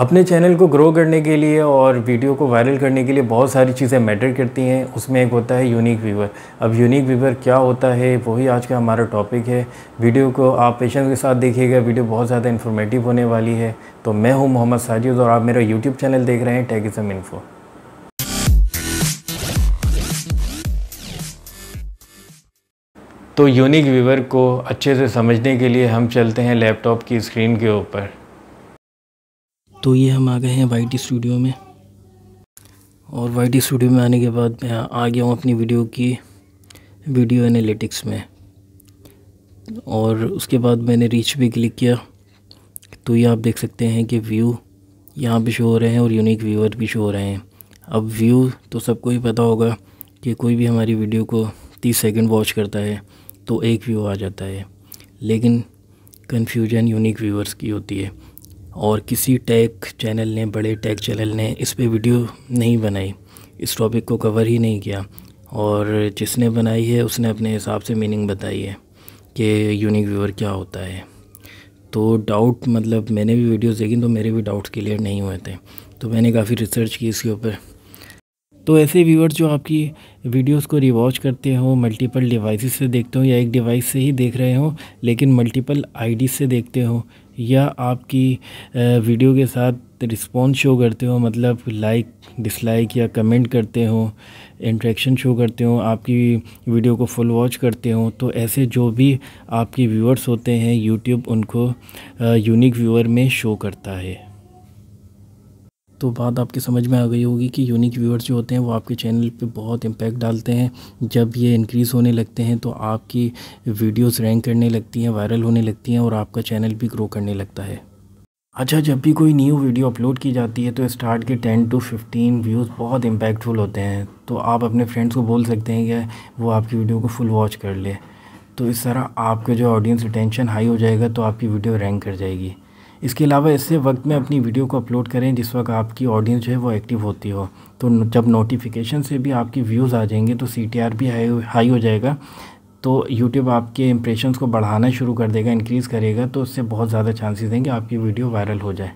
अपने चैनल को ग्रो करने के लिए और वीडियो को वायरल करने के लिए बहुत सारी चीज़ें मैटर करती हैं उसमें एक होता है यूनिक व्यूवर अब यूनिक व्यूवर क्या होता है वही आज का हमारा टॉपिक है वीडियो को आप पेशेंस के साथ देखिएगा वीडियो बहुत ज़्यादा इन्फॉर्मेटिव होने वाली है तो मैं हूँ मोहम्मद साजिद और आप मेरा यूट्यूब चैनल देख रहे हैं टेगिज़म इन्फो तो यूनिक व्यूवर को अच्छे से समझने के लिए हम चलते हैं लैपटॉप की स्क्रीन के ऊपर तो ये हम आ गए हैं वाई स्टूडियो में और वाई स्टूडियो में आने के बाद मैं आ गया हूँ अपनी वीडियो की वीडियो एनालिटिक्स में और उसके बाद मैंने रीच पे क्लिक किया तो ये आप देख सकते हैं कि व्यू यहाँ पे शो हो रहे हैं और यूनिक व्यूअर भी शो हो रहे हैं अब व्यू तो सबको ही पता होगा कि कोई भी हमारी वीडियो को तीस सेकेंड वॉच करता है तो एक व्यू आ जाता है लेकिन कन्फ्यूजन यूनिक व्यूअर्स की होती है और किसी टैग चैनल ने बड़े टैग चैनल ने इस पर वीडियो नहीं बनाई इस टॉपिक को कवर ही नहीं किया और जिसने बनाई है उसने अपने हिसाब से मीनिंग बताई है कि यूनिक व्यूअर क्या होता है तो डाउट मतलब मैंने भी वीडियोस देखी तो मेरे भी डाउट्स क्लियर नहीं हुए थे तो मैंने काफ़ी रिसर्च की इसके ऊपर तो ऐसे व्यूअर्स जो आपकी वीडियोस को रिवॉच करते हो मल्टीपल डिवाइसेस से देखते हो या एक डिवाइस से ही देख रहे हो लेकिन मल्टीपल आईडी से देखते हो या आपकी वीडियो के साथ रिस्पॉन्स शो करते हो मतलब लाइक डिसलाइक या कमेंट करते हो इंट्रैक्शन शो करते हो आपकी वीडियो को फुल वॉच करते हो तो ऐसे जो भी आपके व्यूअर्स होते हैं यूट्यूब उनको यूनिक व्यूअर में शो करता है तो बात आपके समझ में आ गई होगी कि यूनिक व्यूअर्स जो होते हैं वो आपके चैनल पे बहुत इम्पैक्ट डालते हैं जब ये इंक्रीज़ होने लगते हैं तो आपकी वीडियोस रैंक करने लगती हैं वायरल होने लगती हैं और आपका चैनल भी ग्रो करने लगता है अच्छा जब भी कोई न्यू वीडियो अपलोड की जाती है तो स्टार्ट के टेन टू फिफ्टीन व्यूज़ बहुत इम्पैक्टफुल होते हैं तो आप अपने फ्रेंड्स को बोल सकते हैं कि वो आपकी वीडियो को फुल वॉच कर ले तो इस तरह आपका जो ऑडियंस रिटेंशन हाई हो जाएगा तो आपकी वीडियो रैंक कर जाएगी इसके अलावा ऐसे वक्त में अपनी वीडियो को अपलोड करें जिस वक्त आपकी ऑडियंस जो है वो एक्टिव होती हो तो जब नोटिफिकेशन से भी आपकी व्यूज़ आ जाएंगे तो सी भी हाई हाई हो जाएगा तो यूट्यूब आपके इंप्रेशन को बढ़ाना शुरू कर देगा इंक्रीज़ करेगा तो उससे बहुत ज़्यादा चांसेस हैं कि आपकी वीडियो वायरल हो जाए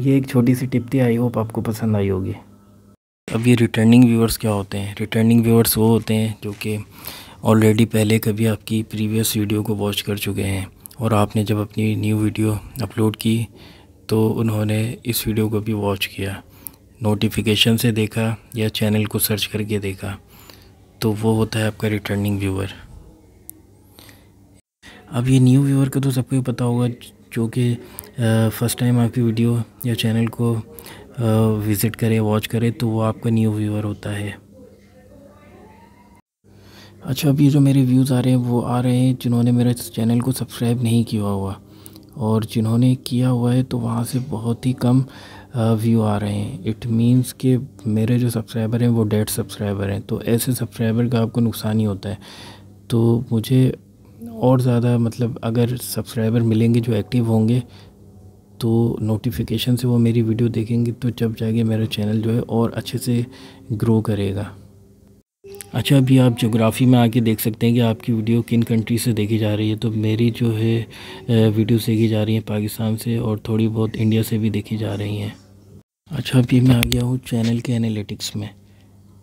ये एक छोटी सी टिप थी आई होप आपको पसंद आई होगी अब ये रिटर्निंग व्यूअर्स क्या होते हैं रिटर्निंग व्यूअर्स वो होते हैं जो कि ऑलरेडी पहले कभी आपकी प्रीवियस वीडियो को वॉच कर चुके हैं और आपने जब अपनी न्यू वीडियो अपलोड की तो उन्होंने इस वीडियो को भी वॉच किया नोटिफिकेशन से देखा या चैनल को सर्च करके देखा तो वो होता है आपका रिटर्निंग व्यूअर अब ये न्यू व्यूअर का तो सबको ही पता होगा जो कि फ़र्स्ट टाइम आपकी वीडियो या चैनल को विज़िट करे वॉच करे तो वो आपका न्यू व्यूअर होता है अच्छा अब ये जो मेरे व्यूज़ आ रहे हैं वो आ रहे हैं जिन्होंने मेरे चैनल को सब्सक्राइब नहीं किया हुआ और जिन्होंने किया हुआ है तो वहाँ से बहुत ही कम व्यू आ रहे हैं इट मींस के मेरे जो सब्सक्राइबर हैं वो डेड सब्सक्राइबर हैं तो ऐसे सब्सक्राइबर का आपको नुकसान ही होता है तो मुझे और ज़्यादा मतलब अगर सब्सक्राइबर मिलेंगे जो एक्टिव होंगे तो नोटिफिकेशन से वो मेरी वीडियो देखेंगे तो जब जाएंगे मेरा चैनल जो है और अच्छे से ग्रो करेगा अच्छा अभी आप जोग्राफ़ी में आके देख सकते हैं कि आपकी वीडियो किन कंट्री से देखी जा रही है तो मेरी जो है वीडियो देखी जा रही हैं पाकिस्तान से और थोड़ी बहुत इंडिया से भी देखी जा रही हैं अच्छा अभी मैं आ गया हूँ चैनल के एनालिटिक्स में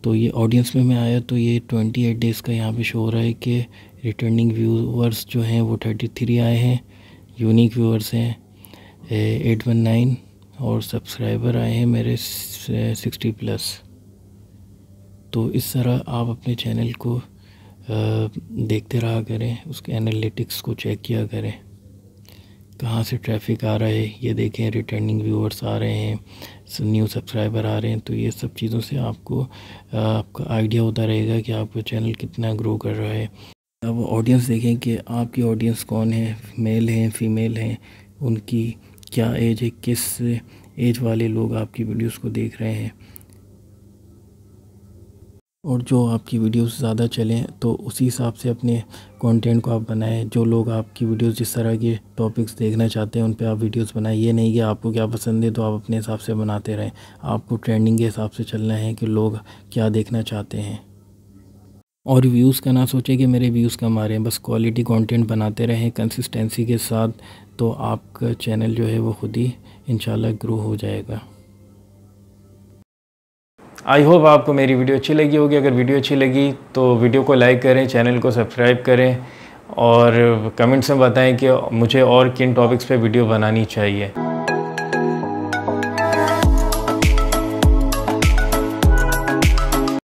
तो ये ऑडियंस में मैं आया तो ये 28 डेज़ का यहाँ पे शो हो रहा है कि रिटर्निंग व्यूअर्स जो हैं वो 33 आए हैं यूनिक व्यूअर्स हैं 819 और सब्सक्राइबर आए हैं मेरे 60 प्लस तो इस तरह आप अपने चैनल को देखते रहा करें उसके एनालिटिक्स को चेक किया करें कहाँ से ट्रैफिक आ रहा है ये देखें रिटर्निंग व्यूअर्स आ रहे हैं न्यू सब्सक्राइबर आ रहे हैं तो ये सब चीज़ों से आपको आपका आइडिया होता रहेगा कि आपका चैनल कितना ग्रो कर रहा है अब ऑडियंस देखें कि आपकी ऑडियंस कौन है मेल हैं फीमेल हैं उनकी क्या एज है किस एज वाले लोग आपकी वीडियोस को देख रहे हैं और जो आपकी वीडियोस ज़्यादा चलें तो उसी हिसाब से अपने कंटेंट को आप बनाएं जो लोग आपकी वीडियोस जिस तरह के टॉपिक्स देखना चाहते हैं उन पे आप वीडियोस बनाएं ये नहीं कि आपको क्या पसंद है तो आप अपने हिसाब से बनाते रहें आपको ट्रेंडिंग के हिसाब से चलना है कि लोग क्या देखना चाहते हैं और व्यूज़ का ना सोचें कि मेरे व्यूज़ कम आ रहे हैं बस क्वालिटी कॉन्टेंट बनाते रहें कंसिस्टेंसी के साथ तो आपका चैनल जो है वो खुद ही इन ग्रो हो जाएगा आई होप आपको मेरी वीडियो अच्छी लगी होगी अगर वीडियो अच्छी लगी तो वीडियो को लाइक करें चैनल को सब्सक्राइब करें और कमेंट्स में बताएं कि मुझे और किन टॉपिक्स पे वीडियो बनानी चाहिए